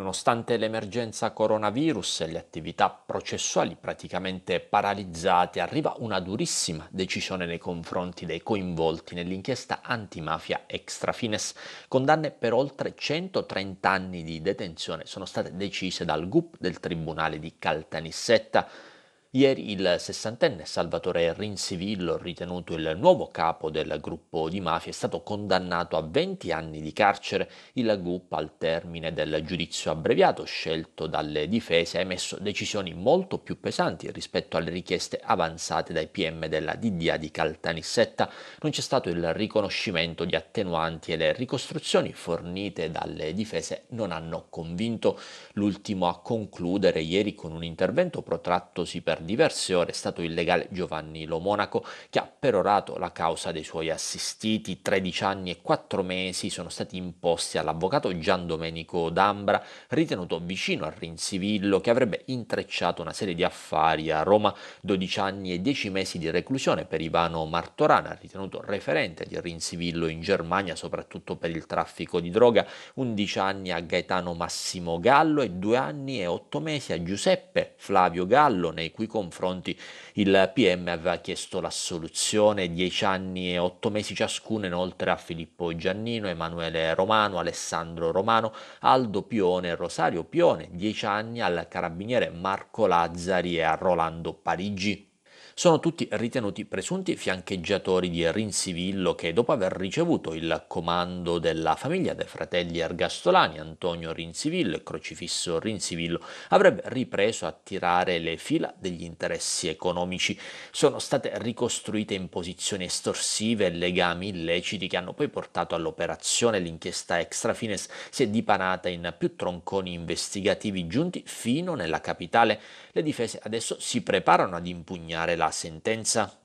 Nonostante l'emergenza coronavirus e le attività processuali praticamente paralizzate, arriva una durissima decisione nei confronti dei coinvolti nell'inchiesta antimafia Extrafines. Condanne per oltre 130 anni di detenzione sono state decise dal GUP del Tribunale di Caltanissetta. Ieri il sessantenne Salvatore Rinsivillo, ritenuto il nuovo capo del gruppo di mafia, è stato condannato a 20 anni di carcere. Il GUP, al termine del giudizio abbreviato scelto dalle difese, ha emesso decisioni molto più pesanti rispetto alle richieste avanzate dai PM della DDA di Caltanissetta. Non c'è stato il riconoscimento di attenuanti e le ricostruzioni fornite dalle difese non hanno convinto. L'ultimo a concludere ieri con un intervento protrattosi per diverse ore è stato il legale Giovanni Lomonaco che ha perorato la causa dei suoi assistiti. 13 anni e 4 mesi sono stati imposti all'avvocato Gian Domenico D'Ambra, ritenuto vicino al Rinsivillo, che avrebbe intrecciato una serie di affari a Roma. 12 anni e 10 mesi di reclusione per Ivano Martorana, ritenuto referente di Rinsivillo in Germania, soprattutto per il traffico di droga. 11 anni a Gaetano Massimo Gallo e 2 anni e 8 mesi a Giuseppe Flavio Gallo, nei cui confronti il PM aveva chiesto l'assoluzione, 10 anni e 8 mesi ciascuno inoltre a Filippo Giannino, Emanuele Romano, Alessandro Romano, Aldo Pione Rosario Pione, 10 anni al carabiniere Marco Lazzari e a Rolando Parigi sono tutti ritenuti presunti fiancheggiatori di Rinzivillo che dopo aver ricevuto il comando della famiglia dei fratelli Ergastolani, Antonio Rinzivillo e Crocifisso Rinzivillo, avrebbe ripreso a tirare le fila degli interessi economici. Sono state ricostruite imposizioni estorsive e legami illeciti che hanno poi portato all'operazione. L'inchiesta extra fines si è dipanata in più tronconi investigativi giunti fino nella capitale. Le difese adesso si preparano ad impugnare la la sentenza